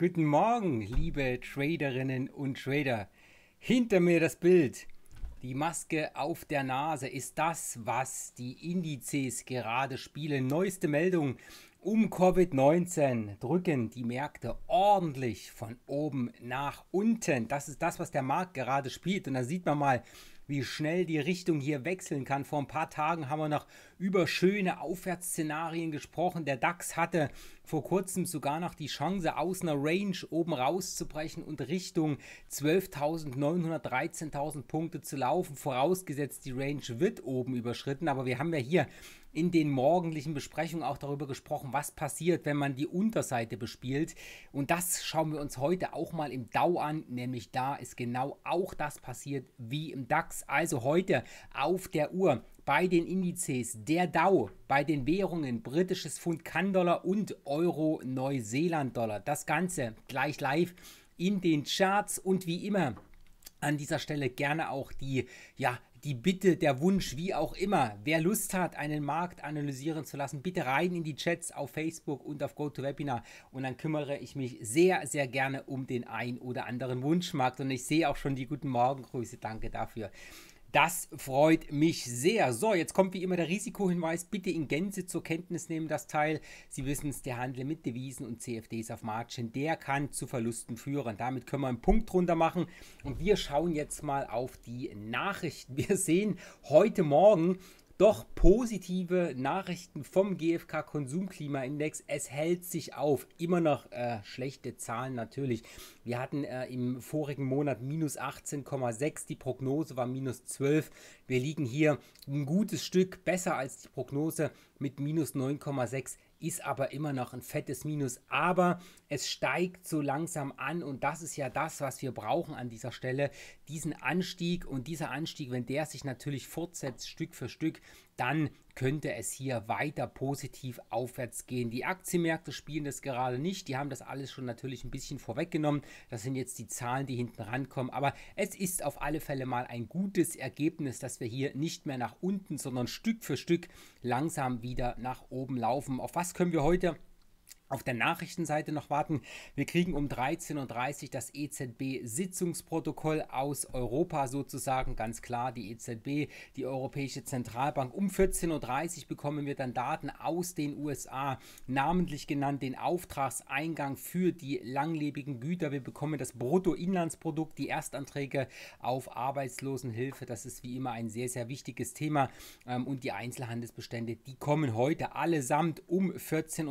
Guten Morgen, liebe Traderinnen und Trader. Hinter mir das Bild. Die Maske auf der Nase ist das, was die Indizes gerade spielen. Neueste Meldung um Covid-19 drücken die Märkte ordentlich von oben nach unten. Das ist das, was der Markt gerade spielt. Und da sieht man mal, wie schnell die Richtung hier wechseln kann. Vor ein paar Tagen haben wir noch über schöne Aufwärtsszenarien gesprochen. Der DAX hatte vor kurzem sogar noch die Chance, aus einer Range oben rauszubrechen und Richtung 12.900, 13.000 Punkte zu laufen. Vorausgesetzt, die Range wird oben überschritten. Aber wir haben ja hier in den morgendlichen Besprechungen auch darüber gesprochen, was passiert, wenn man die Unterseite bespielt. Und das schauen wir uns heute auch mal im DAO an, nämlich da ist genau auch das passiert wie im DAX. Also heute auf der Uhr bei den Indizes, der DAO, bei den Währungen britisches Pfund kann und Euro Neuseeland-Dollar. Das Ganze gleich live in den Charts und wie immer an dieser Stelle gerne auch die ja, die Bitte, der Wunsch, wie auch immer, wer Lust hat, einen Markt analysieren zu lassen, bitte rein in die Chats auf Facebook und auf GoToWebinar und dann kümmere ich mich sehr, sehr gerne um den ein oder anderen Wunschmarkt und ich sehe auch schon die guten Morgengrüße, danke dafür. Das freut mich sehr. So, jetzt kommt wie immer der Risikohinweis. Bitte in Gänze zur Kenntnis nehmen das Teil. Sie wissen es, der Handel mit Devisen und CFDs auf Margin, der kann zu Verlusten führen. Damit können wir einen Punkt drunter machen. Und wir schauen jetzt mal auf die Nachrichten. Wir sehen heute Morgen, doch positive Nachrichten vom GfK Konsumklimaindex. Es hält sich auf. Immer noch äh, schlechte Zahlen natürlich. Wir hatten äh, im vorigen Monat minus 18,6. Die Prognose war minus 12. Wir liegen hier ein gutes Stück besser als die Prognose mit minus 9,6 ist aber immer noch ein fettes Minus. Aber es steigt so langsam an und das ist ja das, was wir brauchen an dieser Stelle. Diesen Anstieg und dieser Anstieg, wenn der sich natürlich fortsetzt, Stück für Stück, dann könnte es hier weiter positiv aufwärts gehen. Die Aktienmärkte spielen das gerade nicht. Die haben das alles schon natürlich ein bisschen vorweggenommen. Das sind jetzt die Zahlen, die hinten rankommen. Aber es ist auf alle Fälle mal ein gutes Ergebnis, dass wir hier nicht mehr nach unten, sondern Stück für Stück langsam wieder nach oben laufen. Auf was können wir heute auf der Nachrichtenseite noch warten. Wir kriegen um 13.30 Uhr das EZB-Sitzungsprotokoll aus Europa sozusagen. Ganz klar, die EZB, die Europäische Zentralbank. Um 14.30 Uhr bekommen wir dann Daten aus den USA, namentlich genannt den Auftragseingang für die langlebigen Güter. Wir bekommen das Bruttoinlandsprodukt, die Erstanträge auf Arbeitslosenhilfe. Das ist wie immer ein sehr, sehr wichtiges Thema. Ähm, und die Einzelhandelsbestände, die kommen heute allesamt um 14.30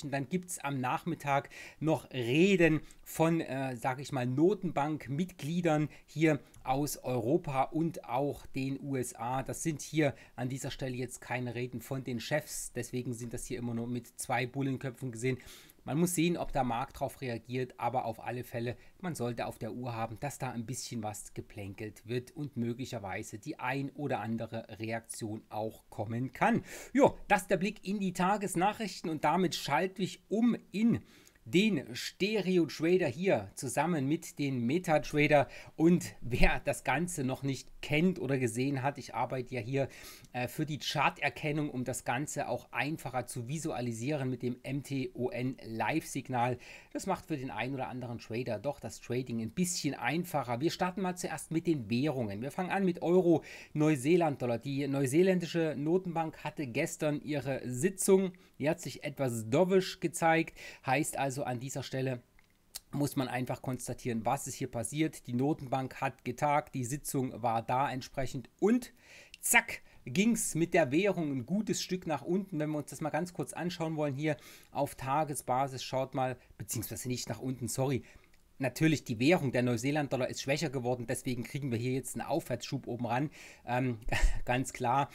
Uhr. Und dann gibt es am Nachmittag noch Reden von, äh, sage ich mal, Notenbankmitgliedern hier aus Europa und auch den USA. Das sind hier an dieser Stelle jetzt keine Reden von den Chefs, deswegen sind das hier immer nur mit zwei Bullenköpfen gesehen, man muss sehen, ob der Markt darauf reagiert, aber auf alle Fälle, man sollte auf der Uhr haben, dass da ein bisschen was geplänkelt wird und möglicherweise die ein oder andere Reaktion auch kommen kann. Jo, das ist der Blick in die Tagesnachrichten und damit schalte ich um in den Stereo Trader hier zusammen mit den Meta Trader. Und wer das Ganze noch nicht kennt oder gesehen hat, ich arbeite ja hier äh, für die Charterkennung, um das Ganze auch einfacher zu visualisieren mit dem MTON Live Signal. Das macht für den einen oder anderen Trader doch das Trading ein bisschen einfacher. Wir starten mal zuerst mit den Währungen. Wir fangen an mit Euro, Neuseeland Dollar. Die neuseeländische Notenbank hatte gestern ihre Sitzung. Die hat sich etwas dovisch gezeigt, heißt also an dieser Stelle, muss man einfach konstatieren, was ist hier passiert. Die Notenbank hat getagt, die Sitzung war da entsprechend und zack, ging es mit der Währung ein gutes Stück nach unten. Wenn wir uns das mal ganz kurz anschauen wollen, hier auf Tagesbasis schaut mal, beziehungsweise nicht nach unten, sorry. Natürlich, die Währung der Neuseeland-Dollar ist schwächer geworden, deswegen kriegen wir hier jetzt einen Aufwärtsschub oben ran. Ähm, ganz klar.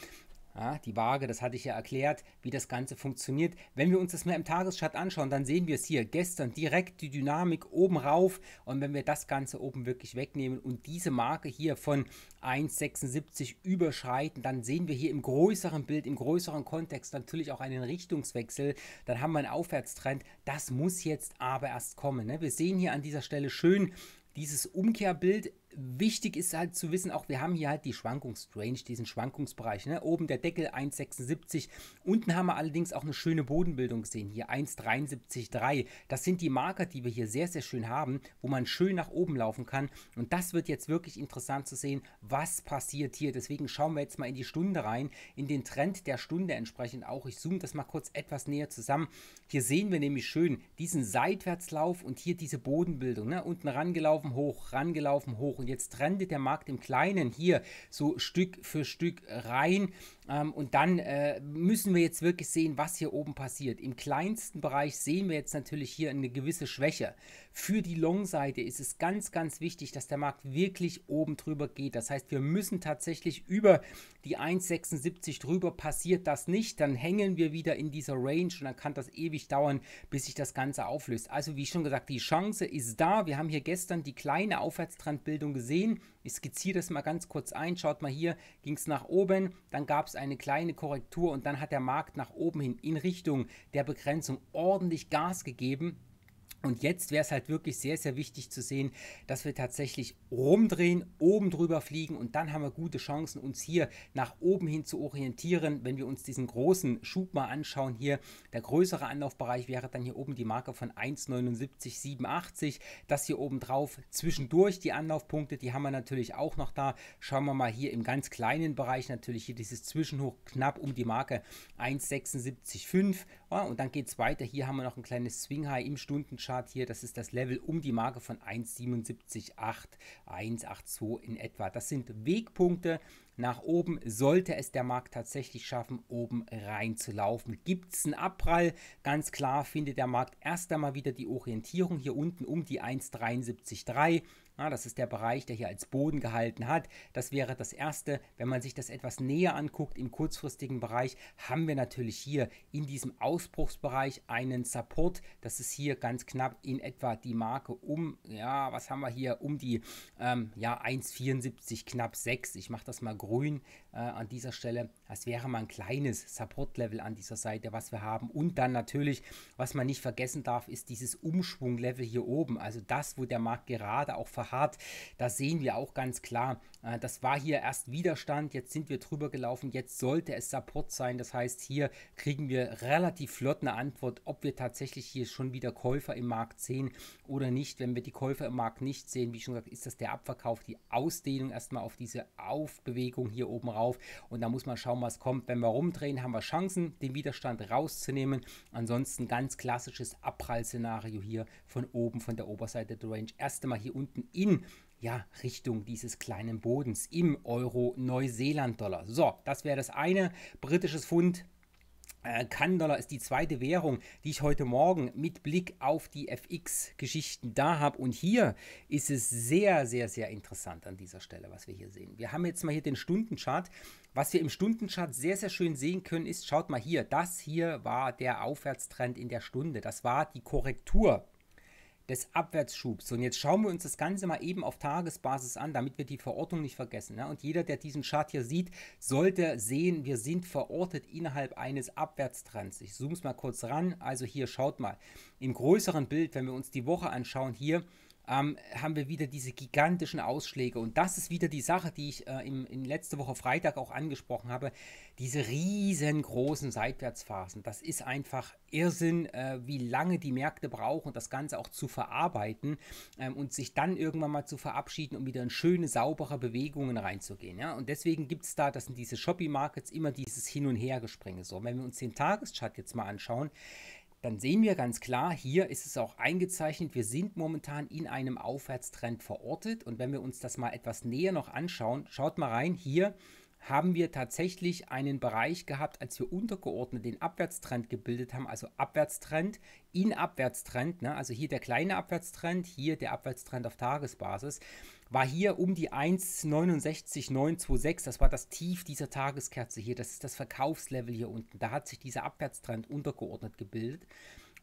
Ja, die Waage, das hatte ich ja erklärt, wie das Ganze funktioniert. Wenn wir uns das mal im Tageschart anschauen, dann sehen wir es hier gestern direkt die Dynamik oben rauf. Und wenn wir das Ganze oben wirklich wegnehmen und diese Marke hier von 1,76 überschreiten, dann sehen wir hier im größeren Bild, im größeren Kontext natürlich auch einen Richtungswechsel. Dann haben wir einen Aufwärtstrend. Das muss jetzt aber erst kommen. Ne? Wir sehen hier an dieser Stelle schön, dieses Umkehrbild wichtig ist halt zu wissen, auch wir haben hier halt die Schwankungsrange, diesen Schwankungsbereich. Ne? Oben der Deckel 1,76. Unten haben wir allerdings auch eine schöne Bodenbildung gesehen. Hier 1,73,3. Das sind die Marker, die wir hier sehr, sehr schön haben, wo man schön nach oben laufen kann. Und das wird jetzt wirklich interessant zu sehen, was passiert hier. Deswegen schauen wir jetzt mal in die Stunde rein, in den Trend der Stunde entsprechend auch. Ich zoome das mal kurz etwas näher zusammen. Hier sehen wir nämlich schön diesen Seitwärtslauf und hier diese Bodenbildung. Ne? Unten rangelaufen, hoch, rangelaufen, hoch hoch und jetzt trendet der Markt im Kleinen hier so Stück für Stück rein ähm, und dann äh, müssen wir jetzt wirklich sehen, was hier oben passiert. Im kleinsten Bereich sehen wir jetzt natürlich hier eine gewisse Schwäche. Für die Long-Seite ist es ganz, ganz wichtig, dass der Markt wirklich oben drüber geht. Das heißt, wir müssen tatsächlich über die 1,76 drüber. Passiert das nicht, dann hängen wir wieder in dieser Range und dann kann das ewig dauern, bis sich das Ganze auflöst. Also wie schon gesagt, die Chance ist da. Wir haben hier gestern die kleine Aufwärtstrendbildung gesehen. Ich skizziere das mal ganz kurz ein. Schaut mal hier, ging es nach oben, dann gab es eine kleine Korrektur und dann hat der Markt nach oben hin in Richtung der Begrenzung ordentlich Gas gegeben. Und jetzt wäre es halt wirklich sehr, sehr wichtig zu sehen, dass wir tatsächlich rumdrehen, oben drüber fliegen und dann haben wir gute Chancen, uns hier nach oben hin zu orientieren. Wenn wir uns diesen großen Schub mal anschauen hier, der größere Anlaufbereich wäre dann hier oben die Marke von 1,7987. Das hier oben drauf zwischendurch die Anlaufpunkte, die haben wir natürlich auch noch da. Schauen wir mal hier im ganz kleinen Bereich natürlich hier dieses Zwischenhoch knapp um die Marke 1,765 ja, und dann geht es weiter. Hier haben wir noch ein kleines Swing High im Stundenchart hier. Das ist das Level um die Marke von 1,77,8, 1,82 in etwa. Das sind Wegpunkte, nach oben sollte es der Markt tatsächlich schaffen, oben reinzulaufen. Gibt es einen Abprall? Ganz klar findet der Markt erst einmal wieder die Orientierung hier unten um die 1,733. Ja, das ist der Bereich, der hier als Boden gehalten hat. Das wäre das Erste. Wenn man sich das etwas näher anguckt, im kurzfristigen Bereich haben wir natürlich hier in diesem Ausbruchsbereich einen Support. Das ist hier ganz knapp in etwa die Marke um, ja, was haben wir hier, um die ähm, ja, 1,74 knapp 6. Ich mache das mal groß grün äh, an dieser Stelle. Das wäre mal ein kleines Support-Level an dieser Seite, was wir haben. Und dann natürlich, was man nicht vergessen darf, ist dieses Umschwung-Level hier oben. Also das, wo der Markt gerade auch verharrt. Da sehen wir auch ganz klar, äh, das war hier erst Widerstand, jetzt sind wir drüber gelaufen, jetzt sollte es Support sein. Das heißt, hier kriegen wir relativ flott eine Antwort, ob wir tatsächlich hier schon wieder Käufer im Markt sehen oder nicht. Wenn wir die Käufer im Markt nicht sehen, wie schon gesagt, ist das der Abverkauf, die Ausdehnung erstmal auf diese Aufbewegung hier oben rauf. Und da muss man schauen, was kommt. Wenn wir rumdrehen, haben wir Chancen, den Widerstand rauszunehmen. Ansonsten ganz klassisches Abprallszenario hier von oben, von der Oberseite der Range. Erst einmal hier unten in ja, Richtung dieses kleinen Bodens im Euro-Neuseeland-Dollar. So, das wäre das eine. Britisches Pfund äh, kann-Dollar ist die zweite Währung, die ich heute Morgen mit Blick auf die FX-Geschichten da habe. Und hier ist es sehr, sehr, sehr interessant an dieser Stelle, was wir hier sehen. Wir haben jetzt mal hier den Stundenchart. Was wir im Stundenchart sehr, sehr schön sehen können, ist, schaut mal hier, das hier war der Aufwärtstrend in der Stunde. Das war die Korrektur des Abwärtsschubs. Und jetzt schauen wir uns das Ganze mal eben auf Tagesbasis an, damit wir die Verortung nicht vergessen. Ne? Und jeder, der diesen Chart hier sieht, sollte sehen, wir sind verortet innerhalb eines Abwärtstrends. Ich zoome es mal kurz ran. Also hier schaut mal. Im größeren Bild, wenn wir uns die Woche anschauen, hier ähm, haben wir wieder diese gigantischen Ausschläge. Und das ist wieder die Sache, die ich äh, im, in letzte Woche Freitag auch angesprochen habe. Diese riesengroßen Seitwärtsphasen. Das ist einfach Irrsinn, äh, wie lange die Märkte brauchen, das Ganze auch zu verarbeiten ähm, und sich dann irgendwann mal zu verabschieden, um wieder in schöne, saubere Bewegungen reinzugehen. Ja? Und deswegen gibt es da, das sind diese Shopping-Markets, immer dieses Hin- und Hergespringe. So, wenn wir uns den Tageschart jetzt mal anschauen, dann sehen wir ganz klar, hier ist es auch eingezeichnet, wir sind momentan in einem Aufwärtstrend verortet und wenn wir uns das mal etwas näher noch anschauen, schaut mal rein, hier haben wir tatsächlich einen Bereich gehabt, als wir untergeordnet den Abwärtstrend gebildet haben, also Abwärtstrend in Abwärtstrend, ne? also hier der kleine Abwärtstrend, hier der Abwärtstrend auf Tagesbasis, war hier um die 1,69926, das war das Tief dieser Tageskerze hier, das ist das Verkaufslevel hier unten, da hat sich dieser Abwärtstrend untergeordnet gebildet.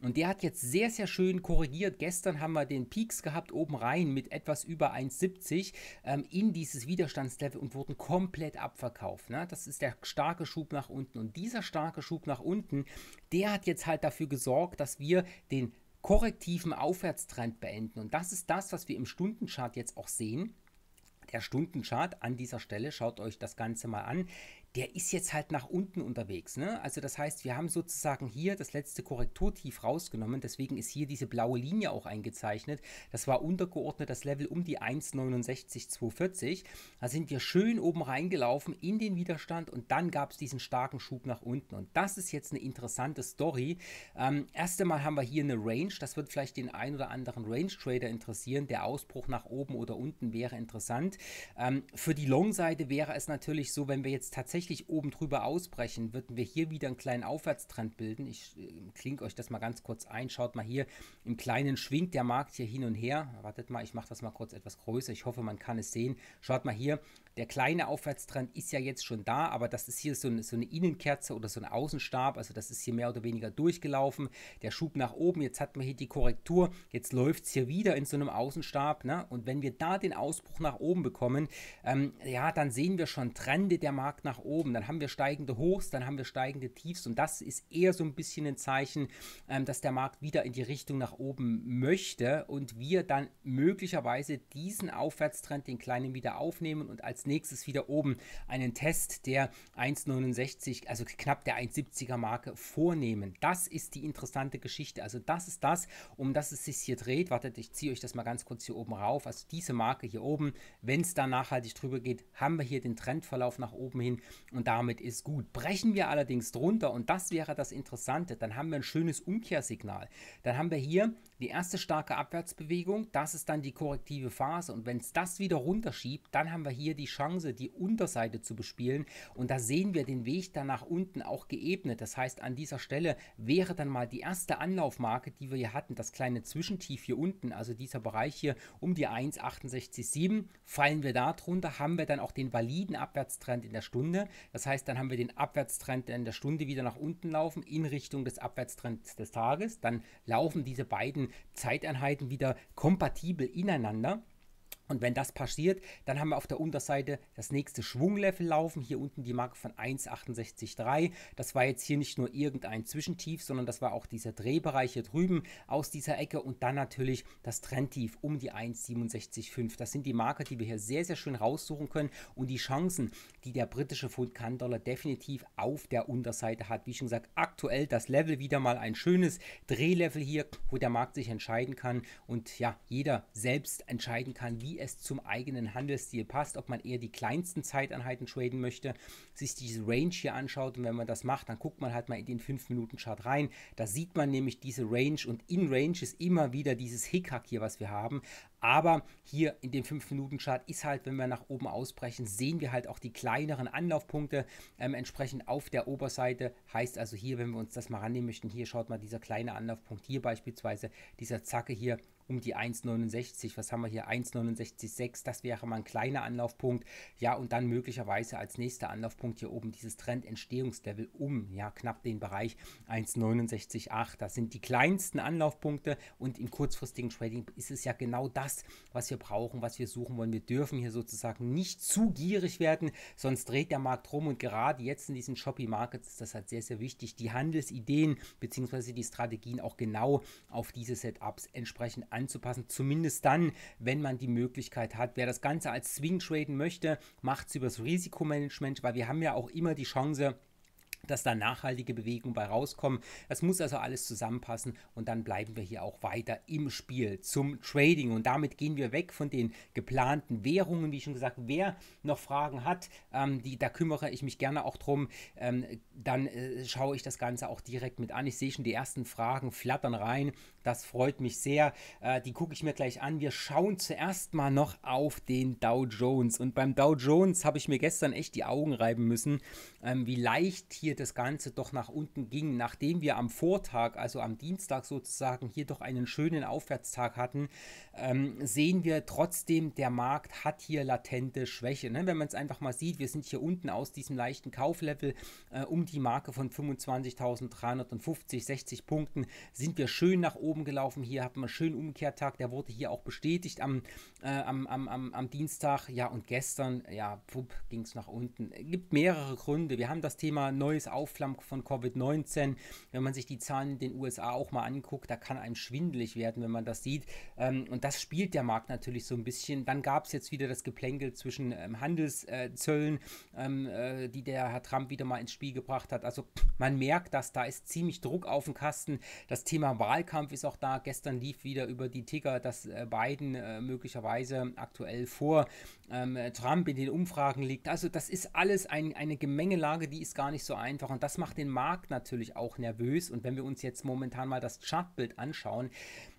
Und der hat jetzt sehr, sehr schön korrigiert. Gestern haben wir den Peaks gehabt oben rein mit etwas über 1,70 ähm, in dieses Widerstandslevel und wurden komplett abverkauft. Ne? Das ist der starke Schub nach unten. Und dieser starke Schub nach unten, der hat jetzt halt dafür gesorgt, dass wir den korrektiven Aufwärtstrend beenden. Und das ist das, was wir im Stundenchart jetzt auch sehen der Stundenchart an dieser Stelle. Schaut euch das Ganze mal an der ist jetzt halt nach unten unterwegs. Ne? Also das heißt, wir haben sozusagen hier das letzte Korrekturtief rausgenommen. Deswegen ist hier diese blaue Linie auch eingezeichnet. Das war untergeordnet das Level um die 1,69,240. Da sind wir schön oben reingelaufen in den Widerstand und dann gab es diesen starken Schub nach unten. Und das ist jetzt eine interessante Story. Ähm, erst einmal haben wir hier eine Range. Das wird vielleicht den ein oder anderen Range-Trader interessieren. Der Ausbruch nach oben oder unten wäre interessant. Ähm, für die Long-Seite wäre es natürlich so, wenn wir jetzt tatsächlich richtig oben drüber ausbrechen, würden wir hier wieder einen kleinen Aufwärtstrend bilden. Ich äh, klinge euch das mal ganz kurz ein. Schaut mal hier, im Kleinen schwingt der Markt hier hin und her. Wartet mal, ich mache das mal kurz etwas größer. Ich hoffe, man kann es sehen. Schaut mal hier, der kleine Aufwärtstrend ist ja jetzt schon da, aber das ist hier so eine, so eine, Innenkerze oder so ein Außenstab. Also das ist hier mehr oder weniger durchgelaufen. Der Schub nach oben, jetzt hat man hier die Korrektur, jetzt läuft es hier wieder in so einem Außenstab. Ne? Und wenn wir da den Ausbruch nach oben bekommen, ähm, ja, dann sehen wir schon Trende der Markt nach oben. Dann haben wir steigende Hochs, dann haben wir steigende Tiefs. Und das ist eher so ein bisschen ein Zeichen, ähm, dass der Markt wieder in die Richtung nach oben möchte und wir dann möglicherweise diesen Aufwärtstrend, den kleinen, wieder aufnehmen und als nächstes wieder oben einen Test der 1,69, also knapp der 1,70er Marke vornehmen. Das ist die interessante Geschichte. Also das ist das, um das es sich hier dreht. Wartet, ich ziehe euch das mal ganz kurz hier oben rauf. Also diese Marke hier oben, wenn es da nachhaltig drüber geht, haben wir hier den Trendverlauf nach oben hin und damit ist gut. Brechen wir allerdings drunter und das wäre das Interessante, dann haben wir ein schönes Umkehrsignal. Dann haben wir hier die erste starke Abwärtsbewegung, das ist dann die korrektive Phase und wenn es das wieder runterschiebt, dann haben wir hier die Chance, die Unterseite zu bespielen. Und da sehen wir den Weg dann nach unten auch geebnet. Das heißt, an dieser Stelle wäre dann mal die erste Anlaufmarke, die wir hier hatten, das kleine Zwischentief hier unten, also dieser Bereich hier um die 1,687. Fallen wir da drunter, haben wir dann auch den validen Abwärtstrend in der Stunde. Das heißt, dann haben wir den Abwärtstrend in der Stunde wieder nach unten laufen in Richtung des Abwärtstrends des Tages. Dann laufen diese beiden Zeiteinheiten wieder kompatibel ineinander. Und wenn das passiert, dann haben wir auf der Unterseite das nächste Schwunglevel laufen. Hier unten die Marke von 1,683. Das war jetzt hier nicht nur irgendein Zwischentief, sondern das war auch dieser Drehbereich hier drüben aus dieser Ecke und dann natürlich das Trendtief um die 1,675. Das sind die Marker, die wir hier sehr, sehr schön raussuchen können und die Chancen, die der britische Pfund kann Dollar definitiv auf der Unterseite hat. Wie schon gesagt, aktuell das Level wieder mal ein schönes Drehlevel hier, wo der Markt sich entscheiden kann und ja, jeder selbst entscheiden kann, wie wie es zum eigenen Handelsstil passt, ob man eher die kleinsten Zeiteinheiten traden möchte, sich diese Range hier anschaut und wenn man das macht, dann guckt man halt mal in den 5-Minuten-Chart rein. Da sieht man nämlich diese Range und in Range ist immer wieder dieses Hickhack hier, was wir haben. Aber hier in dem 5-Minuten-Chart ist halt, wenn wir nach oben ausbrechen, sehen wir halt auch die kleineren Anlaufpunkte ähm, entsprechend auf der Oberseite. Heißt also hier, wenn wir uns das mal rannehmen möchten, hier schaut mal dieser kleine Anlaufpunkt hier beispielsweise, dieser Zacke hier um die 1,69. Was haben wir hier? 1,69,6. Das wäre mal ein kleiner Anlaufpunkt. Ja, und dann möglicherweise als nächster Anlaufpunkt hier oben dieses Trendentstehungslevel um, ja, knapp den Bereich 1,69,8. Das sind die kleinsten Anlaufpunkte und im kurzfristigen Trading ist es ja genau das, was wir brauchen, was wir suchen wollen. Wir dürfen hier sozusagen nicht zu gierig werden, sonst dreht der Markt rum und gerade jetzt in diesen Shopping Markets ist das halt sehr, sehr wichtig, die Handelsideen bzw. die Strategien auch genau auf diese Setups entsprechend anzupassen anzupassen. Zumindest dann, wenn man die Möglichkeit hat. Wer das Ganze als Swing traden möchte, macht es übers Risikomanagement, weil wir haben ja auch immer die Chance, dass da nachhaltige Bewegungen bei rauskommen. Das muss also alles zusammenpassen und dann bleiben wir hier auch weiter im Spiel zum Trading. Und damit gehen wir weg von den geplanten Währungen. Wie schon gesagt, wer noch Fragen hat, ähm, die, da kümmere ich mich gerne auch drum. Ähm, dann äh, schaue ich das Ganze auch direkt mit an. Ich sehe schon die ersten Fragen flattern rein. Das freut mich sehr. Äh, die gucke ich mir gleich an. Wir schauen zuerst mal noch auf den Dow Jones. Und beim Dow Jones habe ich mir gestern echt die Augen reiben müssen, ähm, wie leicht hier das Ganze doch nach unten ging, nachdem wir am Vortag, also am Dienstag sozusagen, hier doch einen schönen Aufwärtstag hatten, ähm, sehen wir trotzdem, der Markt hat hier latente Schwäche. Ne? Wenn man es einfach mal sieht, wir sind hier unten aus diesem leichten Kauflevel äh, um die Marke von 25.350, 60 Punkten, sind wir schön nach oben gelaufen. Hier hatten wir einen schönen Umkehrtag, der wurde hier auch bestätigt am, äh, am, am, am, am Dienstag. Ja, und gestern, ja, ging es nach unten. Es äh, Gibt mehrere Gründe. Wir haben das Thema neues das Aufflammen von Covid-19, wenn man sich die Zahlen in den USA auch mal anguckt, da kann einem schwindelig werden, wenn man das sieht. Ähm, und das spielt der Markt natürlich so ein bisschen. Dann gab es jetzt wieder das Geplänkel zwischen ähm, Handelszöllen, ähm, äh, die der Herr Trump wieder mal ins Spiel gebracht hat. Also man merkt, dass da ist ziemlich Druck auf dem Kasten. Das Thema Wahlkampf ist auch da. Gestern lief wieder über die Ticker, dass äh, Biden äh, möglicherweise aktuell vor ähm, äh, Trump in den Umfragen liegt. Also das ist alles ein, eine Gemengelage, die ist gar nicht so einfach und das macht den Markt natürlich auch nervös. Und wenn wir uns jetzt momentan mal das Chartbild anschauen,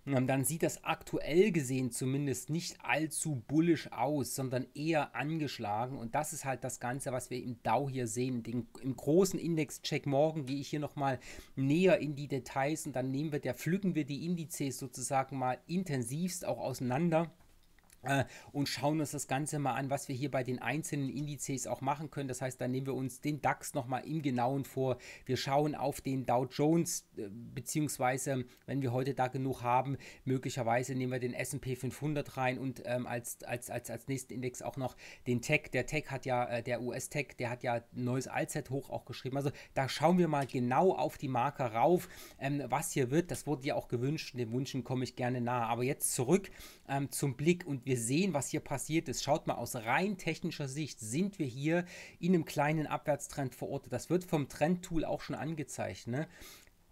ähm, dann sieht das aktuell gesehen zumindest nicht allzu bullisch aus, sondern eher angeschlagen. Und das ist halt das Ganze, was wir im Dow hier sehen. Den, Im großen Indexcheck morgen gehe ich hier nochmal näher in die Details und dann nehmen wir, da pflücken wir die Indizes sozusagen mal intensivst auch auseinander. Äh, und schauen uns das Ganze mal an, was wir hier bei den einzelnen Indizes auch machen können. Das heißt, da nehmen wir uns den DAX nochmal im Genauen vor. Wir schauen auf den Dow Jones, äh, beziehungsweise, wenn wir heute da genug haben, möglicherweise nehmen wir den SP 500 rein und ähm, als, als, als, als nächsten Index auch noch den Tech. Der Tech hat ja, äh, der US-Tech, der hat ja neues Allzeithoch auch geschrieben. Also da schauen wir mal genau auf die Marker rauf, ähm, was hier wird. Das wurde ja auch gewünscht. Den Wünschen komme ich gerne nahe. Aber jetzt zurück ähm, zum Blick und wir sehen, was hier passiert ist. Schaut mal, aus rein technischer Sicht sind wir hier in einem kleinen Abwärtstrend verortet. Das wird vom Trendtool auch schon angezeigt. Ne?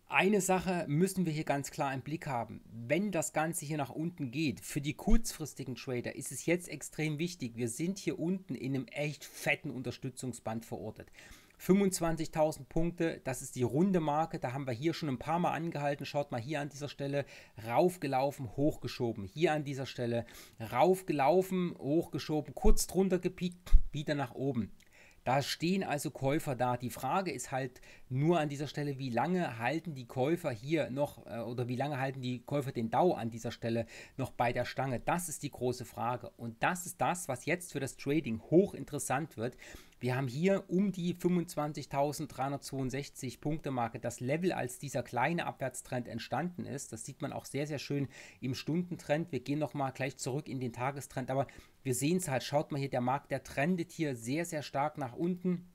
Eine Sache müssen wir hier ganz klar im Blick haben. Wenn das Ganze hier nach unten geht, für die kurzfristigen Trader ist es jetzt extrem wichtig. Wir sind hier unten in einem echt fetten Unterstützungsband verortet. 25.000 Punkte, das ist die runde Marke, da haben wir hier schon ein paar Mal angehalten. Schaut mal hier an dieser Stelle raufgelaufen, hochgeschoben. Hier an dieser Stelle raufgelaufen, hochgeschoben, kurz drunter gepiekt, wieder nach oben. Da stehen also Käufer da. Die Frage ist halt nur an dieser Stelle, wie lange halten die Käufer hier noch äh, oder wie lange halten die Käufer den DAO an dieser Stelle noch bei der Stange? Das ist die große Frage. Und das ist das, was jetzt für das Trading hochinteressant wird, wir haben hier um die 25.362 Punkte Marke. Das Level, als dieser kleine Abwärtstrend entstanden ist, das sieht man auch sehr, sehr schön im Stundentrend. Wir gehen nochmal gleich zurück in den Tagestrend, aber wir sehen es halt. Schaut mal hier, der Markt, der trendet hier sehr, sehr stark nach unten.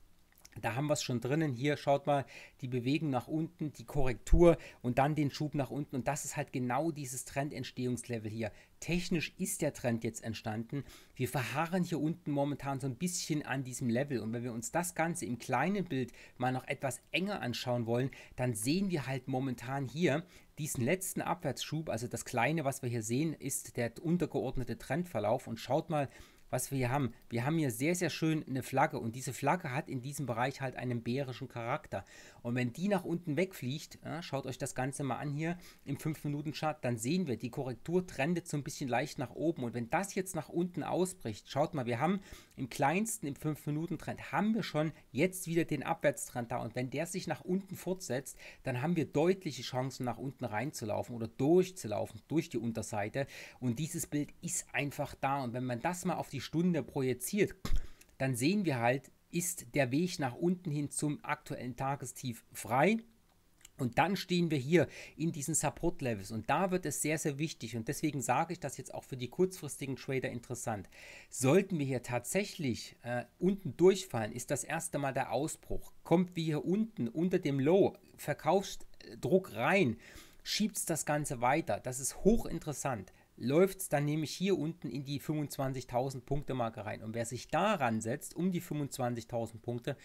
Da haben wir es schon drinnen. Hier schaut mal die Bewegung nach unten, die Korrektur und dann den Schub nach unten. Und das ist halt genau dieses Trendentstehungslevel hier. Technisch ist der Trend jetzt entstanden. Wir verharren hier unten momentan so ein bisschen an diesem Level. Und wenn wir uns das Ganze im kleinen Bild mal noch etwas enger anschauen wollen, dann sehen wir halt momentan hier diesen letzten Abwärtsschub. Also das kleine, was wir hier sehen, ist der untergeordnete Trendverlauf. Und schaut mal, was wir hier haben. Wir haben hier sehr, sehr schön eine Flagge und diese Flagge hat in diesem Bereich halt einen bärischen Charakter. Und wenn die nach unten wegfliegt, ja, schaut euch das Ganze mal an hier im 5-Minuten-Chart, dann sehen wir, die Korrektur trendet so ein bisschen leicht nach oben. Und wenn das jetzt nach unten ausbricht, schaut mal, wir haben im kleinsten im 5-Minuten-Trend, haben wir schon jetzt wieder den Abwärtstrend da. Und wenn der sich nach unten fortsetzt, dann haben wir deutliche Chancen, nach unten reinzulaufen oder durchzulaufen, durch die Unterseite. Und dieses Bild ist einfach da. Und wenn man das mal auf die die Stunde projiziert, dann sehen wir halt, ist der Weg nach unten hin zum aktuellen Tagestief frei. Und dann stehen wir hier in diesen Support-Levels und da wird es sehr, sehr wichtig und deswegen sage ich das jetzt auch für die kurzfristigen Trader interessant. Sollten wir hier tatsächlich äh, unten durchfallen, ist das erste Mal der Ausbruch. Kommt wie hier unten unter dem Low, Verkaufsdruck rein, schiebt das Ganze weiter. Das ist hochinteressant läuft es dann nämlich hier unten in die 25.000 Punkte Marke rein. Und wer sich daran setzt, um die 25.000 Punkte,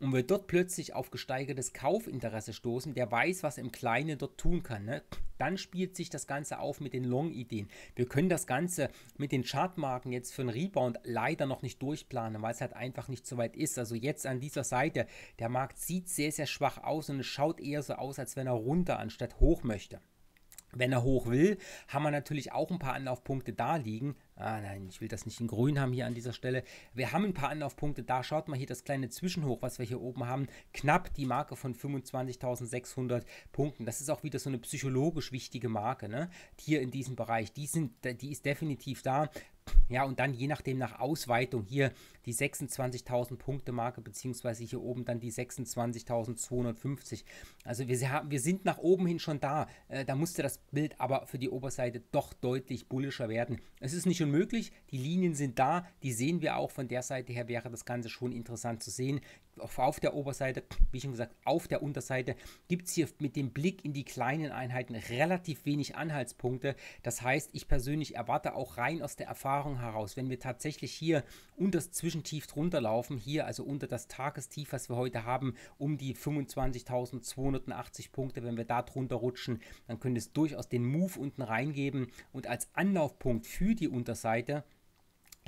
und wird dort plötzlich auf gesteigertes Kaufinteresse stoßen, der weiß, was im Kleinen dort tun kann. Ne? Dann spielt sich das Ganze auf mit den Long-Ideen. Wir können das Ganze mit den Chartmarken jetzt für einen Rebound leider noch nicht durchplanen, weil es halt einfach nicht so weit ist. Also jetzt an dieser Seite, der Markt sieht sehr, sehr schwach aus und es schaut eher so aus, als wenn er runter anstatt hoch möchte wenn er hoch will, haben wir natürlich auch ein paar Anlaufpunkte da liegen. Ah nein, ich will das nicht in grün haben hier an dieser Stelle. Wir haben ein paar Anlaufpunkte da. Schaut mal hier das kleine Zwischenhoch, was wir hier oben haben. Knapp die Marke von 25.600 Punkten. Das ist auch wieder so eine psychologisch wichtige Marke, ne? Hier in diesem Bereich. Die, sind, die ist definitiv da. Ja, und dann je nachdem nach Ausweitung hier die 26.000 Punkte Marke, beziehungsweise hier oben dann die 26.250. Also wir, wir sind nach oben hin schon da. Äh, da musste das Bild aber für die Oberseite doch deutlich bullischer werden. Es ist nicht unmöglich, die Linien sind da, die sehen wir auch. Von der Seite her wäre das Ganze schon interessant zu sehen. Auf, auf der Oberseite, wie schon gesagt, auf der Unterseite gibt es hier mit dem Blick in die kleinen Einheiten relativ wenig Anhaltspunkte. Das heißt, ich persönlich erwarte auch rein aus der Erfahrung heraus, wenn wir tatsächlich hier und das Zwischentief drunter laufen, hier also unter das Tagestief, was wir heute haben, um die 25.280 Punkte. Wenn wir da drunter rutschen, dann könnte es durchaus den Move unten reingeben und als Anlaufpunkt für die Unterseite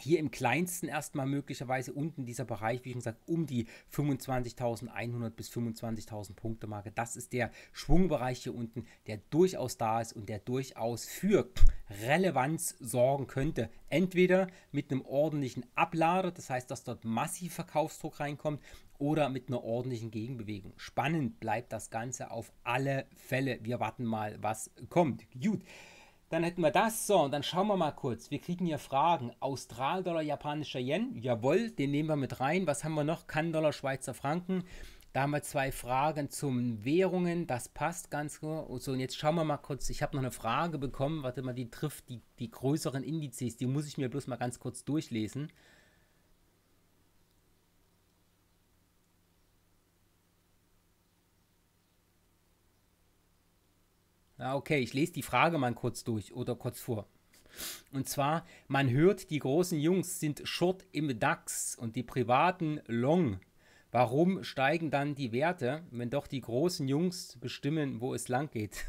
hier im kleinsten erstmal möglicherweise unten dieser Bereich, wie schon gesagt, um die 25.100 bis 25.000 Punkte Marke. Das ist der Schwungbereich hier unten, der durchaus da ist und der durchaus für Relevanz sorgen könnte. Entweder mit einem ordentlichen Ablader, das heißt, dass dort massiv Verkaufsdruck reinkommt, oder mit einer ordentlichen Gegenbewegung. Spannend bleibt das Ganze auf alle Fälle. Wir warten mal, was kommt. Gut. Dann hätten wir das. So, und dann schauen wir mal kurz. Wir kriegen hier Fragen. Austral-Dollar, japanischer Yen. Jawohl, den nehmen wir mit rein. Was haben wir noch? Kann-Dollar, Schweizer Franken. Da haben wir zwei Fragen zum Währungen. Das passt ganz gut. So, und jetzt schauen wir mal kurz. Ich habe noch eine Frage bekommen. Warte mal, die trifft die, die größeren Indizes. Die muss ich mir bloß mal ganz kurz durchlesen. Ja, okay, ich lese die Frage mal kurz durch oder kurz vor. Und zwar, man hört, die großen Jungs sind short im DAX und die privaten long. Warum steigen dann die Werte, wenn doch die großen Jungs bestimmen, wo es lang geht?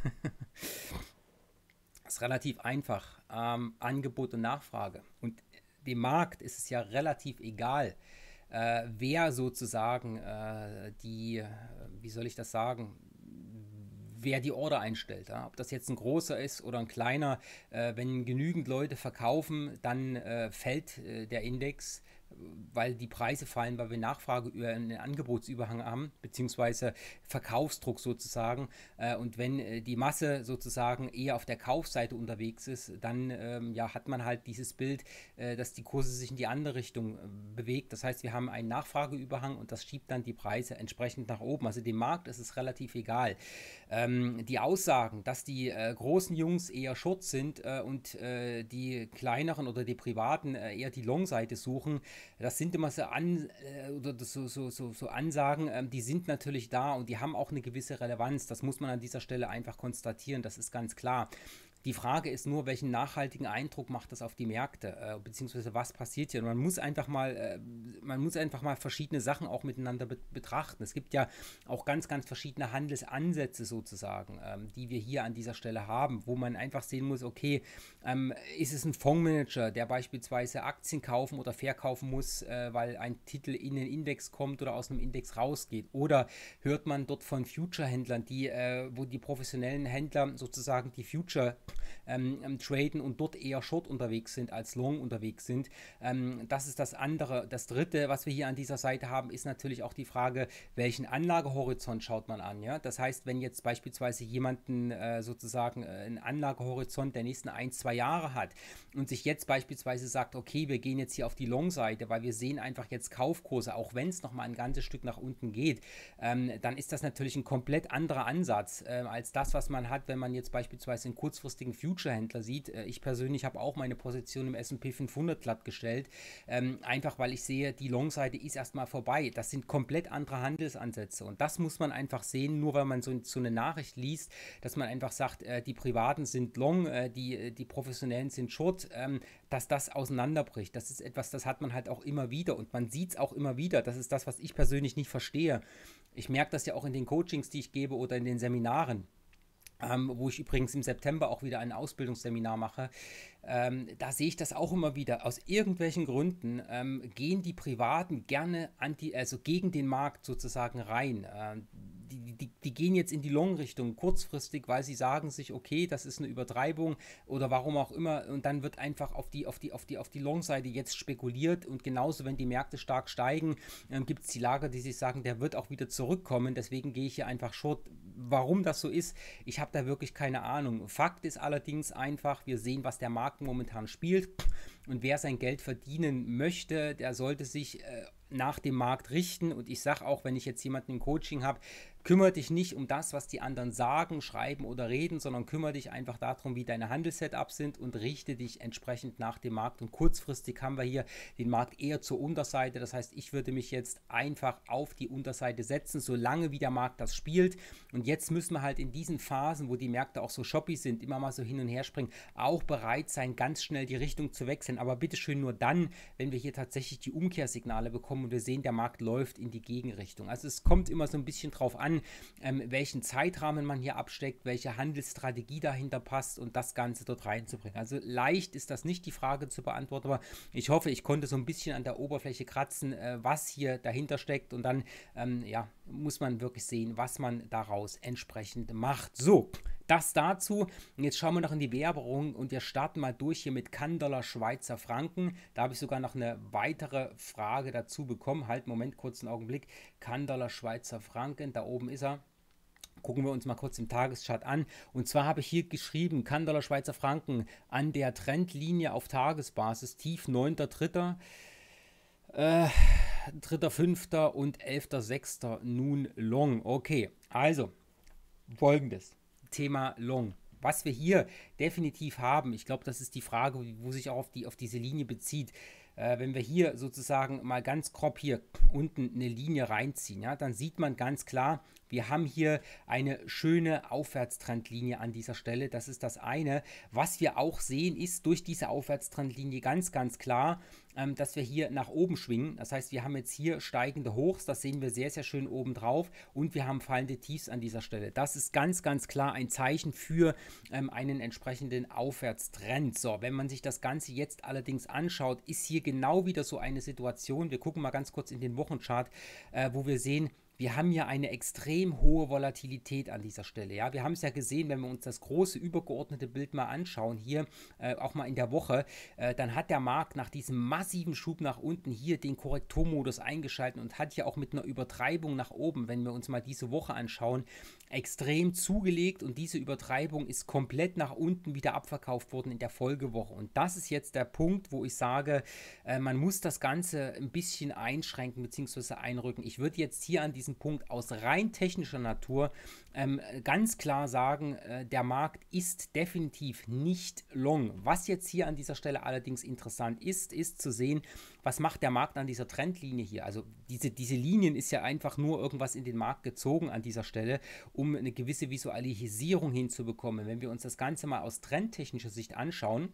das ist relativ einfach. Ähm, Angebot und Nachfrage. Und dem Markt ist es ja relativ egal, äh, wer sozusagen äh, die, äh, wie soll ich das sagen, wer die Order einstellt. Ja? Ob das jetzt ein großer ist oder ein kleiner, äh, wenn genügend Leute verkaufen, dann äh, fällt äh, der Index, weil die Preise fallen, weil wir Nachfrage über einen Angebotsüberhang haben, beziehungsweise Verkaufsdruck sozusagen. Äh, und wenn äh, die Masse sozusagen eher auf der Kaufseite unterwegs ist, dann ähm, ja, hat man halt dieses Bild, äh, dass die Kurse sich in die andere Richtung bewegt. Das heißt, wir haben einen Nachfrageüberhang und das schiebt dann die Preise entsprechend nach oben. Also dem Markt ist es relativ egal ähm, die Aussagen, dass die äh, großen Jungs eher Short sind äh, und äh, die kleineren oder die privaten äh, eher die Long-Seite suchen, das sind immer so, an, äh, oder so, so, so, so Ansagen, ähm, die sind natürlich da und die haben auch eine gewisse Relevanz. Das muss man an dieser Stelle einfach konstatieren, das ist ganz klar. Die Frage ist nur, welchen nachhaltigen Eindruck macht das auf die Märkte, äh, beziehungsweise was passiert hier? Und man muss einfach mal, äh, man muss einfach mal verschiedene Sachen auch miteinander be betrachten. Es gibt ja auch ganz, ganz verschiedene Handelsansätze sozusagen, ähm, die wir hier an dieser Stelle haben, wo man einfach sehen muss, okay, ähm, ist es ein Fondsmanager, der beispielsweise Aktien kaufen oder verkaufen muss, äh, weil ein Titel in den Index kommt oder aus einem Index rausgeht? Oder hört man dort von Future-Händlern, die, äh, wo die professionellen Händler sozusagen die Future ähm, traden und dort eher short unterwegs sind als long unterwegs sind. Ähm, das ist das andere. Das dritte, was wir hier an dieser Seite haben, ist natürlich auch die Frage, welchen Anlagehorizont schaut man an. Ja? Das heißt, wenn jetzt beispielsweise jemanden äh, sozusagen äh, einen Anlagehorizont der nächsten ein, zwei Jahre hat und sich jetzt beispielsweise sagt, okay, wir gehen jetzt hier auf die Long-Seite, weil wir sehen einfach jetzt Kaufkurse, auch wenn es nochmal ein ganzes Stück nach unten geht, ähm, dann ist das natürlich ein komplett anderer Ansatz äh, als das, was man hat, wenn man jetzt beispielsweise in kurzfristigen günstigen Future-Händler sieht. Äh, ich persönlich habe auch meine Position im SP 500 glatt gestellt, ähm, einfach weil ich sehe, die Long-Seite ist erstmal vorbei. Das sind komplett andere Handelsansätze und das muss man einfach sehen, nur weil man so, so eine Nachricht liest, dass man einfach sagt, äh, die Privaten sind Long, äh, die, die Professionellen sind Short, ähm, dass das auseinanderbricht. Das ist etwas, das hat man halt auch immer wieder und man sieht es auch immer wieder. Das ist das, was ich persönlich nicht verstehe. Ich merke das ja auch in den Coachings, die ich gebe oder in den Seminaren ähm, wo ich übrigens im September auch wieder ein Ausbildungsseminar mache, ähm, da sehe ich das auch immer wieder. Aus irgendwelchen Gründen ähm, gehen die Privaten gerne anti, also gegen den Markt sozusagen rein. Ähm, die, die, die gehen jetzt in die Long-Richtung kurzfristig, weil sie sagen sich, okay, das ist eine Übertreibung oder warum auch immer. Und dann wird einfach auf die, auf die, auf die, auf die Long-Seite jetzt spekuliert. Und genauso, wenn die Märkte stark steigen, ähm, gibt es die Lager, die sich sagen, der wird auch wieder zurückkommen. Deswegen gehe ich hier einfach short. Warum das so ist, ich habe da wirklich keine Ahnung. Fakt ist allerdings einfach, wir sehen, was der Markt momentan spielt. Und wer sein Geld verdienen möchte, der sollte sich äh, nach dem Markt richten. Und ich sage auch, wenn ich jetzt jemanden im Coaching habe, kümmere dich nicht um das, was die anderen sagen, schreiben oder reden, sondern kümmere dich einfach darum, wie deine Handelssetups sind und richte dich entsprechend nach dem Markt. Und kurzfristig haben wir hier den Markt eher zur Unterseite. Das heißt, ich würde mich jetzt einfach auf die Unterseite setzen, solange wie der Markt das spielt. Und jetzt müssen wir halt in diesen Phasen, wo die Märkte auch so shoppy sind, immer mal so hin und her springen, auch bereit sein, ganz schnell die Richtung zu wechseln. Aber bitteschön nur dann, wenn wir hier tatsächlich die Umkehrsignale bekommen und wir sehen, der Markt läuft in die Gegenrichtung. Also es kommt immer so ein bisschen drauf an, ähm, welchen Zeitrahmen man hier absteckt, welche Handelsstrategie dahinter passt und das Ganze dort reinzubringen. Also leicht ist das nicht, die Frage zu beantworten, aber ich hoffe, ich konnte so ein bisschen an der Oberfläche kratzen, äh, was hier dahinter steckt und dann ähm, ja, muss man wirklich sehen, was man daraus entsprechend macht. So, das dazu. Und jetzt schauen wir noch in die Währung und wir starten mal durch hier mit kann Schweizer Franken. Da habe ich sogar noch eine weitere Frage dazu bekommen. Halt, Moment, kurzen Augenblick. kann Schweizer Franken, da oben ist er gucken wir uns mal kurz im Tageschart an. Und zwar habe ich hier geschrieben, kann Schweizer Franken an der Trendlinie auf Tagesbasis tief 9.3. Äh, 3.5. und 11.6. nun long. Okay, also folgendes. Thema Long. Was wir hier definitiv haben, ich glaube, das ist die Frage, wo sich auch auf, die, auf diese Linie bezieht. Äh, wenn wir hier sozusagen mal ganz grob hier unten eine Linie reinziehen, ja, dann sieht man ganz klar, wir haben hier eine schöne Aufwärtstrendlinie an dieser Stelle. Das ist das eine. Was wir auch sehen, ist durch diese Aufwärtstrendlinie ganz, ganz klar, ähm, dass wir hier nach oben schwingen. Das heißt, wir haben jetzt hier steigende Hochs. Das sehen wir sehr, sehr schön oben drauf. Und wir haben fallende Tiefs an dieser Stelle. Das ist ganz, ganz klar ein Zeichen für ähm, einen entsprechenden Aufwärtstrend. So, wenn man sich das Ganze jetzt allerdings anschaut, ist hier genau wieder so eine Situation. Wir gucken mal ganz kurz in den Wochenchart, äh, wo wir sehen, wir haben ja eine extrem hohe Volatilität an dieser Stelle. Ja, wir haben es ja gesehen, wenn wir uns das große übergeordnete Bild mal anschauen hier, äh, auch mal in der Woche, äh, dann hat der Markt nach diesem massiven Schub nach unten hier den Korrekturmodus eingeschaltet und hat ja auch mit einer Übertreibung nach oben, wenn wir uns mal diese Woche anschauen, extrem zugelegt und diese Übertreibung ist komplett nach unten wieder abverkauft worden in der Folgewoche. Und das ist jetzt der Punkt, wo ich sage, äh, man muss das Ganze ein bisschen einschränken bzw. einrücken. Ich würde jetzt hier an dieser diesen Punkt aus rein technischer Natur ähm, ganz klar sagen, äh, der Markt ist definitiv nicht long. Was jetzt hier an dieser Stelle allerdings interessant ist, ist zu sehen, was macht der Markt an dieser Trendlinie hier. Also diese, diese Linien ist ja einfach nur irgendwas in den Markt gezogen an dieser Stelle, um eine gewisse Visualisierung hinzubekommen. Wenn wir uns das Ganze mal aus trendtechnischer Sicht anschauen,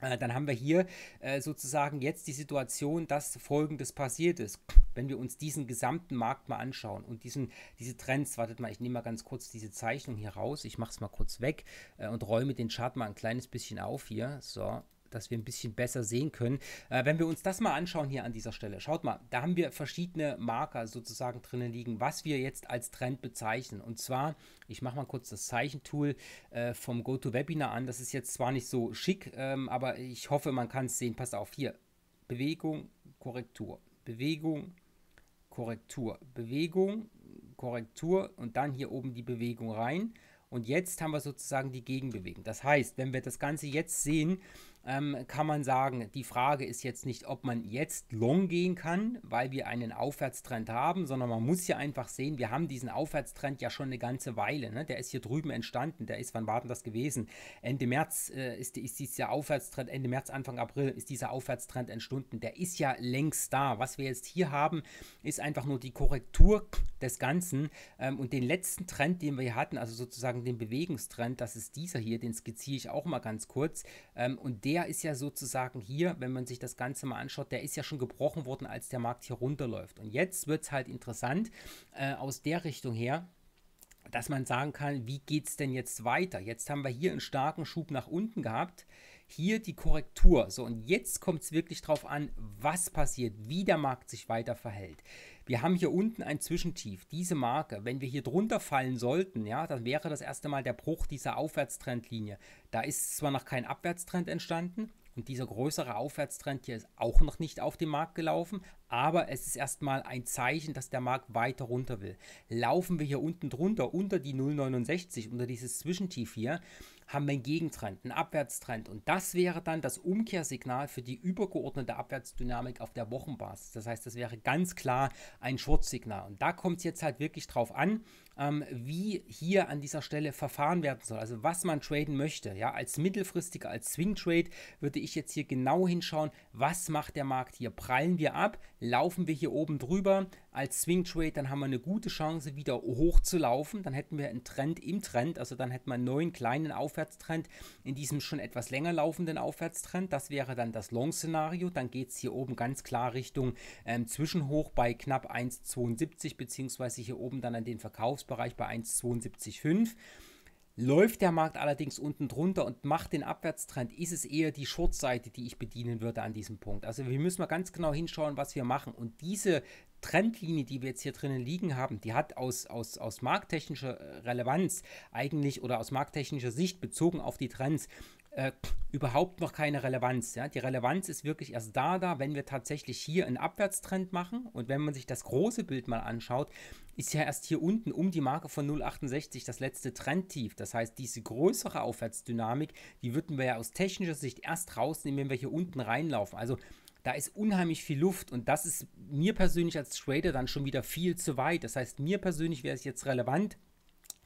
äh, dann haben wir hier äh, sozusagen jetzt die Situation, dass Folgendes passiert ist. Wenn wir uns diesen gesamten Markt mal anschauen und diesen, diese Trends, wartet mal, ich nehme mal ganz kurz diese Zeichnung hier raus, ich mache es mal kurz weg äh, und räume den Chart mal ein kleines bisschen auf hier. So, dass wir ein bisschen besser sehen können. Äh, wenn wir uns das mal anschauen hier an dieser Stelle, schaut mal, da haben wir verschiedene Marker sozusagen drinnen liegen, was wir jetzt als Trend bezeichnen. Und zwar, ich mache mal kurz das Zeichentool äh, vom GoToWebinar an. Das ist jetzt zwar nicht so schick, ähm, aber ich hoffe, man kann es sehen. Passt auf, hier. Bewegung, Korrektur. Bewegung, Korrektur. Bewegung, Korrektur und dann hier oben die Bewegung rein. Und jetzt haben wir sozusagen die Gegenbewegung. Das heißt, wenn wir das Ganze jetzt sehen, ähm, kann man sagen, die Frage ist jetzt nicht, ob man jetzt long gehen kann, weil wir einen Aufwärtstrend haben, sondern man muss ja einfach sehen, wir haben diesen Aufwärtstrend ja schon eine ganze Weile. Ne? Der ist hier drüben entstanden. Der ist, wann war denn das gewesen? Ende März äh, ist, ist dieser Aufwärtstrend, Ende März, Anfang April ist dieser Aufwärtstrend entstanden. Der ist ja längst da. Was wir jetzt hier haben, ist einfach nur die Korrektur des Ganzen ähm, und den letzten Trend, den wir hier hatten, also sozusagen den Bewegungstrend, das ist dieser hier, den skizziere ich auch mal ganz kurz. Ähm, und der der ist ja sozusagen hier, wenn man sich das Ganze mal anschaut, der ist ja schon gebrochen worden, als der Markt hier runterläuft. Und jetzt wird es halt interessant äh, aus der Richtung her, dass man sagen kann, wie geht es denn jetzt weiter? Jetzt haben wir hier einen starken Schub nach unten gehabt, hier die Korrektur. So, und jetzt kommt es wirklich darauf an, was passiert, wie der Markt sich weiter verhält. Wir haben hier unten ein Zwischentief, diese Marke. Wenn wir hier drunter fallen sollten, ja, dann wäre das erste Mal der Bruch dieser Aufwärtstrendlinie. Da ist zwar noch kein Abwärtstrend entstanden, und dieser größere Aufwärtstrend hier ist auch noch nicht auf dem Markt gelaufen, aber es ist erstmal ein Zeichen, dass der Markt weiter runter will. Laufen wir hier unten drunter, unter die 0,69, unter dieses Zwischentief hier, haben wir einen Gegentrend, einen Abwärtstrend. Und das wäre dann das Umkehrsignal für die übergeordnete Abwärtsdynamik auf der Wochenbasis. Das heißt, das wäre ganz klar ein Shortsignal. Und da kommt es jetzt halt wirklich drauf an, ähm, wie hier an dieser Stelle verfahren werden soll, also was man traden möchte. Ja, als mittelfristiger, als Swing Trade würde ich jetzt hier genau hinschauen, was macht der Markt hier? Prallen wir ab? Laufen wir hier oben drüber? Als Swing Trade, dann haben wir eine gute Chance, wieder hoch zu laufen. Dann hätten wir einen Trend im Trend, also dann hätten wir einen neuen kleinen Aufwärtstrend in diesem schon etwas länger laufenden Aufwärtstrend. Das wäre dann das Long-Szenario. Dann geht es hier oben ganz klar Richtung ähm, Zwischenhoch bei knapp 1,72 beziehungsweise hier oben dann an den Verkauf Verkaufsbereich bei 1,72,5. Läuft der Markt allerdings unten drunter und macht den Abwärtstrend, ist es eher die Shortseite, die ich bedienen würde an diesem Punkt. Also wir müssen mal ganz genau hinschauen, was wir machen. Und diese Trendlinie, die wir jetzt hier drinnen liegen haben, die hat aus, aus, aus markttechnischer äh, Relevanz eigentlich oder aus markttechnischer Sicht bezogen auf die Trends äh, überhaupt noch keine Relevanz. Ja? Die Relevanz ist wirklich erst da da, wenn wir tatsächlich hier einen Abwärtstrend machen. Und wenn man sich das große Bild mal anschaut, ist ja erst hier unten um die Marke von 0,68 das letzte Trendtief. Das heißt, diese größere Aufwärtsdynamik, die würden wir ja aus technischer Sicht erst rausnehmen, wenn wir hier unten reinlaufen. Also da ist unheimlich viel Luft und das ist mir persönlich als Trader dann schon wieder viel zu weit. Das heißt, mir persönlich wäre es jetzt relevant,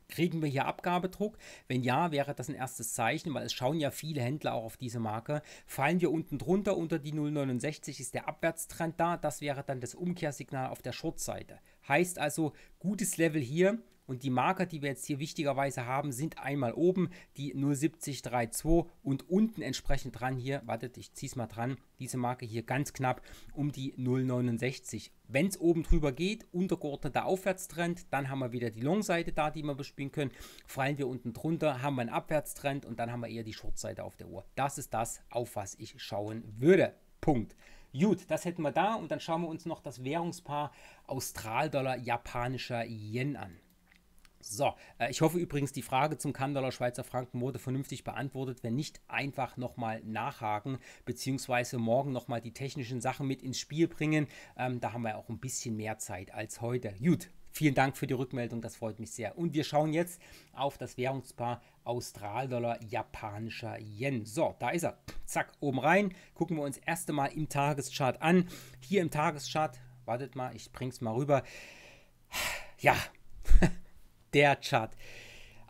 Kriegen wir hier Abgabedruck? Wenn ja, wäre das ein erstes Zeichen, weil es schauen ja viele Händler auch auf diese Marke. Fallen wir unten drunter unter die 0,69 ist der Abwärtstrend da. Das wäre dann das Umkehrsignal auf der Shortseite. Heißt also, gutes Level hier und die Marker, die wir jetzt hier wichtigerweise haben, sind einmal oben die 07032 und unten entsprechend dran hier, wartet, ich ziehe es mal dran, diese Marke hier ganz knapp um die 069. Wenn es oben drüber geht, untergeordneter Aufwärtstrend, dann haben wir wieder die Long-Seite da, die wir bespielen können. Fallen wir unten drunter, haben wir einen Abwärtstrend und dann haben wir eher die Short-Seite auf der Uhr. Das ist das, auf was ich schauen würde. Punkt. Gut, das hätten wir da und dann schauen wir uns noch das Währungspaar Austral-Dollar japanischer Yen an. So, äh, ich hoffe übrigens, die Frage zum Kandaler Schweizer Franken wurde vernünftig beantwortet. Wenn nicht, einfach nochmal nachhaken, beziehungsweise morgen nochmal die technischen Sachen mit ins Spiel bringen. Ähm, da haben wir auch ein bisschen mehr Zeit als heute. Gut, vielen Dank für die Rückmeldung, das freut mich sehr. Und wir schauen jetzt auf das Währungspaar Australdollar, japanischer Yen. So, da ist er. Zack, oben rein. Gucken wir uns erst einmal im Tageschart an. Hier im Tageschart, wartet mal, ich bring's mal rüber. Ja, der Chart.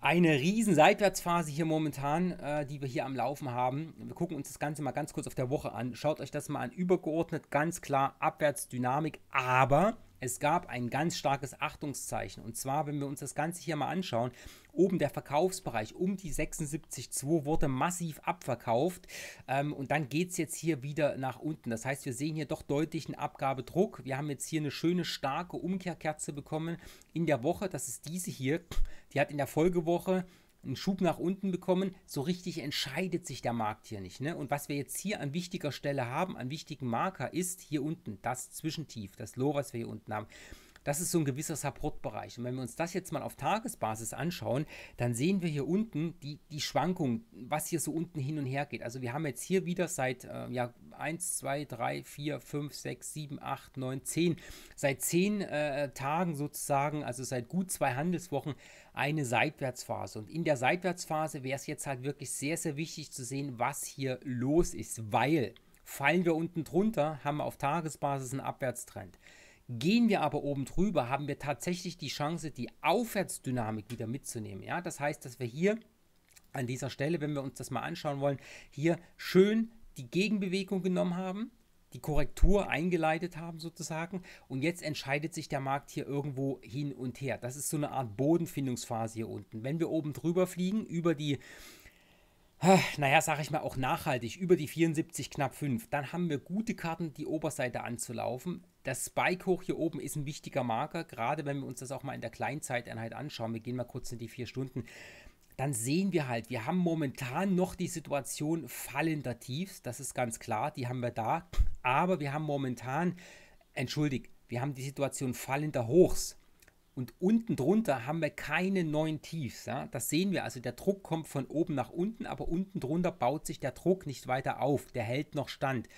Eine riesen Seitwärtsphase hier momentan, äh, die wir hier am Laufen haben. Wir gucken uns das Ganze mal ganz kurz auf der Woche an. Schaut euch das mal an. Übergeordnet ganz klar Abwärtsdynamik, aber es gab ein ganz starkes Achtungszeichen. Und zwar, wenn wir uns das Ganze hier mal anschauen, oben der Verkaufsbereich um die 76,2 wurde massiv abverkauft. Ähm, und dann geht es jetzt hier wieder nach unten. Das heißt, wir sehen hier doch deutlichen Abgabedruck. Wir haben jetzt hier eine schöne, starke Umkehrkerze bekommen in der Woche. Das ist diese hier. Die hat in der Folgewoche einen Schub nach unten bekommen. So richtig entscheidet sich der Markt hier nicht. Ne? Und was wir jetzt hier an wichtiger Stelle haben, an wichtigen Marker, ist hier unten das Zwischentief, das Low, was wir hier unten haben. Das ist so ein gewisser Supportbereich. Und wenn wir uns das jetzt mal auf Tagesbasis anschauen, dann sehen wir hier unten die, die Schwankung, was hier so unten hin und her geht. Also wir haben jetzt hier wieder seit äh, ja, 1, 2, 3, 4, 5, 6, 7, 8, 9, 10, seit 10 äh, Tagen sozusagen, also seit gut zwei Handelswochen, eine Seitwärtsphase. Und in der Seitwärtsphase wäre es jetzt halt wirklich sehr, sehr wichtig zu sehen, was hier los ist, weil fallen wir unten drunter, haben wir auf Tagesbasis einen Abwärtstrend. Gehen wir aber oben drüber, haben wir tatsächlich die Chance, die Aufwärtsdynamik wieder mitzunehmen. Ja? Das heißt, dass wir hier an dieser Stelle, wenn wir uns das mal anschauen wollen, hier schön die Gegenbewegung genommen haben, die Korrektur eingeleitet haben sozusagen und jetzt entscheidet sich der Markt hier irgendwo hin und her. Das ist so eine Art Bodenfindungsphase hier unten. Wenn wir oben drüber fliegen, über die naja, sag ich mal, auch nachhaltig über die 74 knapp 5, dann haben wir gute Karten, die Oberseite anzulaufen. Das Spike hoch hier oben ist ein wichtiger Marker, gerade wenn wir uns das auch mal in der Kleinzeiteinheit anschauen. Wir gehen mal kurz in die vier Stunden. Dann sehen wir halt, wir haben momentan noch die Situation fallender Tiefs, das ist ganz klar, die haben wir da. Aber wir haben momentan, entschuldigt, wir haben die Situation fallender Hochs. Und unten drunter haben wir keine neuen Tiefs. Ja? Das sehen wir. Also der Druck kommt von oben nach unten, aber unten drunter baut sich der Druck nicht weiter auf. Der hält noch stand.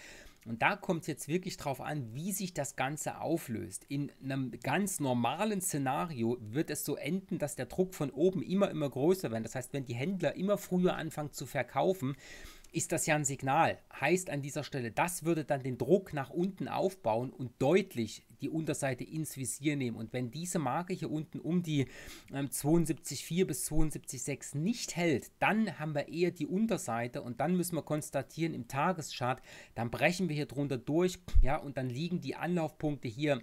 Und da kommt es jetzt wirklich drauf an, wie sich das Ganze auflöst. In einem ganz normalen Szenario wird es so enden, dass der Druck von oben immer, immer größer wird. Das heißt, wenn die Händler immer früher anfangen zu verkaufen, ist das ja ein Signal. Heißt an dieser Stelle, das würde dann den Druck nach unten aufbauen und deutlich die Unterseite ins Visier nehmen. Und wenn diese Marke hier unten um die ähm, 72,4 bis 72,6 nicht hält, dann haben wir eher die Unterseite und dann müssen wir konstatieren im Tageschart, dann brechen wir hier drunter durch, ja, und dann liegen die Anlaufpunkte hier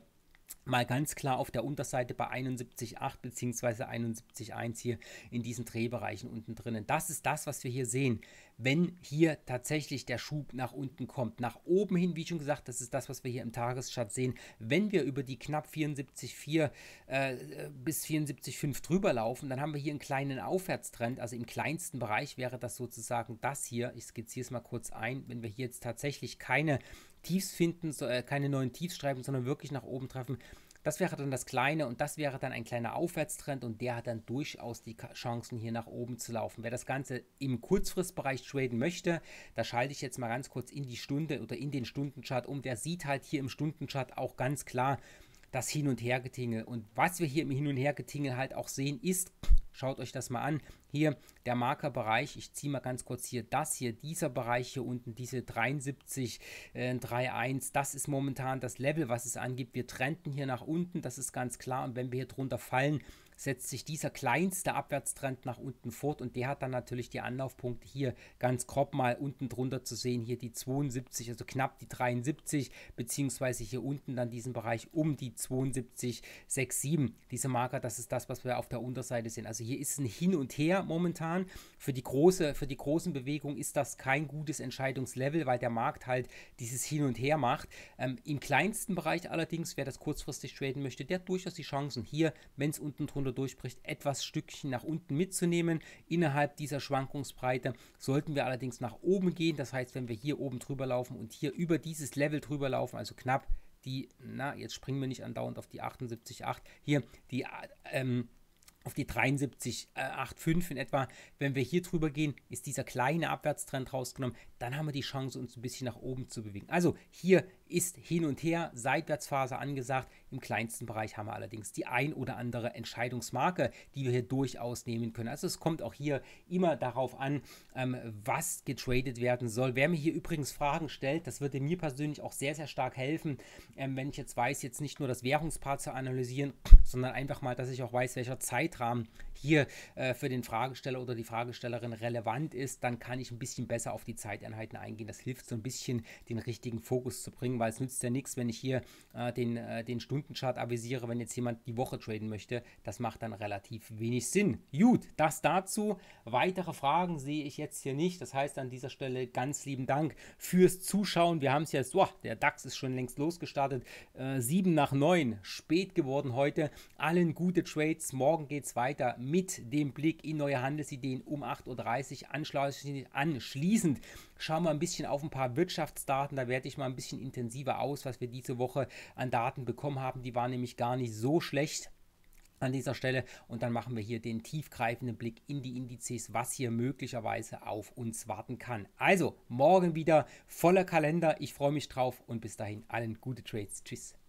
mal ganz klar auf der Unterseite bei 71,8 bzw. 71,1 hier in diesen Drehbereichen unten drinnen. Das ist das, was wir hier sehen wenn hier tatsächlich der Schub nach unten kommt. Nach oben hin, wie schon gesagt, das ist das, was wir hier im Tageschart sehen. Wenn wir über die knapp 74,4 äh, bis 74,5 drüber laufen, dann haben wir hier einen kleinen Aufwärtstrend. Also im kleinsten Bereich wäre das sozusagen das hier. Ich skizziere es mal kurz ein. Wenn wir hier jetzt tatsächlich keine Tiefs finden, so, äh, keine neuen Tiefs schreiben, sondern wirklich nach oben treffen, das wäre dann das Kleine und das wäre dann ein kleiner Aufwärtstrend und der hat dann durchaus die Chancen hier nach oben zu laufen. Wer das Ganze im Kurzfristbereich traden möchte, da schalte ich jetzt mal ganz kurz in die Stunde oder in den Stundenchart um. Der sieht halt hier im Stundenchart auch ganz klar, das Hin- und Hergetingel. Und was wir hier im Hin- und Hergetingel halt auch sehen, ist, schaut euch das mal an, hier der Markerbereich, ich ziehe mal ganz kurz hier das hier, dieser Bereich hier unten, diese 7331, äh, das ist momentan das Level, was es angibt. Wir trennten hier nach unten, das ist ganz klar. Und wenn wir hier drunter fallen, setzt sich dieser kleinste Abwärtstrend nach unten fort und der hat dann natürlich die Anlaufpunkte hier ganz grob mal unten drunter zu sehen, hier die 72, also knapp die 73, beziehungsweise hier unten dann diesen Bereich um die 72,67. Diese Marker, das ist das, was wir auf der Unterseite sehen. Also hier ist ein Hin und Her momentan. Für die, große, für die großen Bewegungen ist das kein gutes Entscheidungslevel, weil der Markt halt dieses Hin und Her macht. Ähm, Im kleinsten Bereich allerdings, wer das kurzfristig traden möchte, der hat durchaus die Chancen hier, wenn es unten drunter drunter durchbricht, etwas Stückchen nach unten mitzunehmen. Innerhalb dieser Schwankungsbreite sollten wir allerdings nach oben gehen. Das heißt, wenn wir hier oben drüber laufen und hier über dieses Level drüber laufen, also knapp die, na, jetzt springen wir nicht andauernd auf die 78,8, hier die, ähm, auf die 73,85 in etwa. Wenn wir hier drüber gehen, ist dieser kleine Abwärtstrend rausgenommen dann haben wir die Chance, uns ein bisschen nach oben zu bewegen. Also hier ist hin und her Seitwärtsphase angesagt. Im kleinsten Bereich haben wir allerdings die ein oder andere Entscheidungsmarke, die wir hier durchaus nehmen können. Also es kommt auch hier immer darauf an, ähm, was getradet werden soll. Wer mir hier übrigens Fragen stellt, das würde mir persönlich auch sehr, sehr stark helfen, ähm, wenn ich jetzt weiß, jetzt nicht nur das Währungspaar zu analysieren, sondern einfach mal, dass ich auch weiß, welcher Zeitrahmen hier äh, für den Fragesteller oder die Fragestellerin relevant ist, dann kann ich ein bisschen besser auf die Zeiteinheiten eingehen. Das hilft so ein bisschen, den richtigen Fokus zu bringen, weil es nützt ja nichts, wenn ich hier äh, den, äh, den Stundenchart avisiere, wenn jetzt jemand die Woche traden möchte. Das macht dann relativ wenig Sinn. Gut, das dazu. Weitere Fragen sehe ich jetzt hier nicht. Das heißt an dieser Stelle ganz lieben Dank fürs Zuschauen. Wir haben es jetzt, boah, der DAX ist schon längst losgestartet. Äh, 7 nach 9, spät geworden heute. Allen gute Trades. Morgen geht es weiter mit dem Blick in neue Handelsideen um 8.30 Uhr. Anschließend, schauen wir ein bisschen auf ein paar Wirtschaftsdaten. Da werte ich mal ein bisschen intensiver aus, was wir diese Woche an Daten bekommen haben. Die waren nämlich gar nicht so schlecht an dieser Stelle und dann machen wir hier den tiefgreifenden Blick in die Indizes, was hier möglicherweise auf uns warten kann. Also morgen wieder voller Kalender. Ich freue mich drauf und bis dahin allen gute Trades. Tschüss.